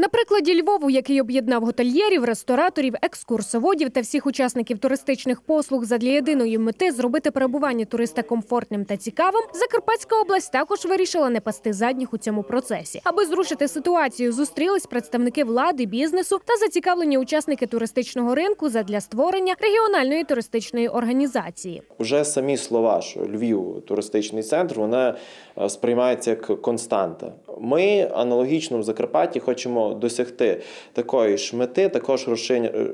На прикладі Львову, який об'єднав готельєрів, рестораторів, екскурсоводів та всіх учасників туристичних послуг задля єдиної мети зробити перебування туриста комфортним та цікавим, Закарпатська область також вирішила не пасти задніх у цьому процесі. Аби зрушити ситуацію, зустрілись представники влади, бізнесу та зацікавлені учасники туристичного ринку задля створення регіональної туристичної організації. Уже самі слова що Львів туристичний центр, вона е, сприймається як константа. Ми аналогічно в Закарпатті хочемо досягти такої ж мети, також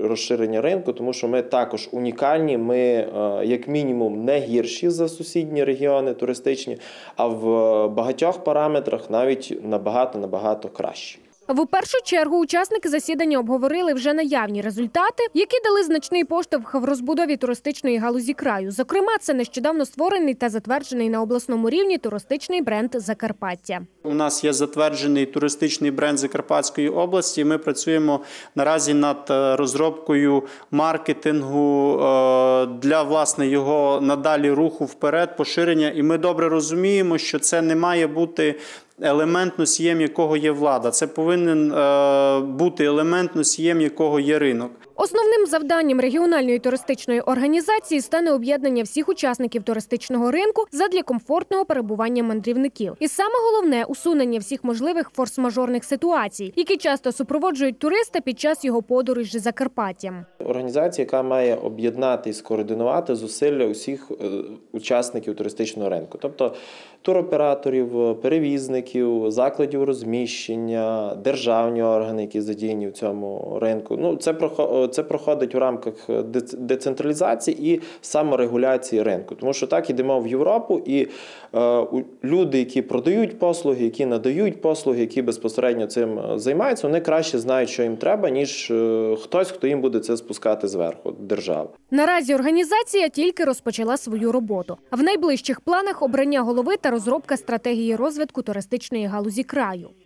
розширення ринку, тому що ми також унікальні. Ми, е, як мінімум, не гірші за сусідні регіони туристичні, а в е, багатьох параметрах навіть набагато набагато кращі. В першу чергу учасники засідання обговорили вже наявні результати, які дали значний поштовх в розбудові туристичної галузі краю. Зокрема, це нещодавно створений та затверджений на обласному рівні туристичний бренд Закарпаття. У нас є затверджений туристичний бренд Закарпатської області. Ми працюємо наразі над е, розробкою маркетингу е, для власне його надалі руху вперед, поширення. І ми добре розуміємо, що це не має бути елемент носієм якого є влада. Це повинен е, бути елемент носієм якого є ринок. Основним завданням регіональної туристичної організації стане об'єднання всіх учасників туристичного ринку задля комфортного перебування мандрівників, і саме головне усунення всіх можливих форс-мажорних ситуацій, які часто супроводжують туриста під час його подорожі Закарпаттям. Організація, яка має об'єднати і скоординувати зусилля усіх е, учасників туристичного ринку, тобто туроператорів, перевізників, закладів розміщення, державні органи, які задіяні в цьому ринку. Ну це про це проходить у рамках е, децентралізації і саморегуляції ринку. Тому що так ідемо в Європу, і е, люди, які продають послуги, які надають послуги, які безпосередньо цим е, займаються, вони краще знають, що їм треба, ніж е, хтось, хто їм буде це спускати зверху. Держава наразі організація тільки розпочала свою роботу. В найближчих планах обрання голови та розробка стратегії розвитку туристичної галузі краю.